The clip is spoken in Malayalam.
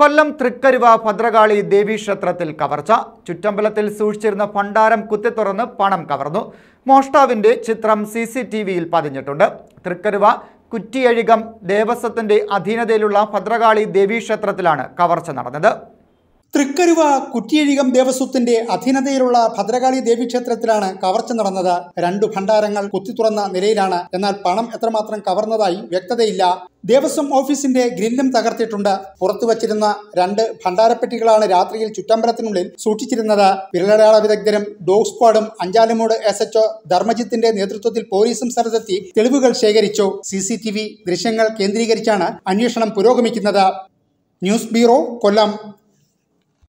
കൊല്ലം തൃക്കരുവ ഭദ്രകാളി ദേവീക്ഷേത്രത്തിൽ കവർച്ച ചുറ്റമ്പലത്തിൽ സൂക്ഷിച്ചിരുന്ന ഭണ്ഡാരം കുത്തിത്തുറന്ന് പണം കവർന്നു മോഷ്ടാവിന്റെ ചിത്രം സി സി ടി വിയിൽ പതിഞ്ഞിട്ടുണ്ട് തൃക്കരുവ കുറ്റിയഴികം ദേവസ്വത്തിന്റെ അധീനതയിലുള്ള ഭദ്രകാളി ദേവീക്ഷേത്രത്തിലാണ് കവർച്ച നടന്നത് തൃക്കരുവ കുറ്റിയഴികം ദേവസ്വത്തിന്റെ അധീനതയിലുള്ള ഭദ്രകാളി ദേവീക്ഷേത്രത്തിലാണ് കവർച്ച നടന്നത് രണ്ടു ഭണ്ഡാരങ്ങൾ കുത്തിത്തുറന്ന നിലയിലാണ് എന്നാൽ പണം എത്രമാത്രം കവർന്നതായി വ്യക്തതയില്ല ദേവസ്വം ഓഫീസിന്റെ ഗ്രില്ലും തകർത്തിട്ടുണ്ട് പുറത്തു വച്ചിരുന്ന രണ്ട് ഭണ്ഡാരപ്പെട്ടികളാണ് രാത്രിയിൽ ചുറ്റമ്പലത്തിനുള്ളിൽ സൂക്ഷിച്ചിരുന്നത് വിരലടയാള വിദഗ്ധരും ഡോഗ് സ്ക്വാഡും അഞ്ചാലുമൂട് എസ് ഒ ധർമ്മജിത്തിന്റെ നേതൃത്വത്തിൽ പോലീസും സ്ഥലത്തെത്തി തെളിവുകൾ ശേഖരിച്ചു സി ദൃശ്യങ്ങൾ കേന്ദ്രീകരിച്ചാണ് അന്വേഷണം പുരോഗമിക്കുന്നത് ന്യൂസ് ബ്യൂറോ കൊല്ലം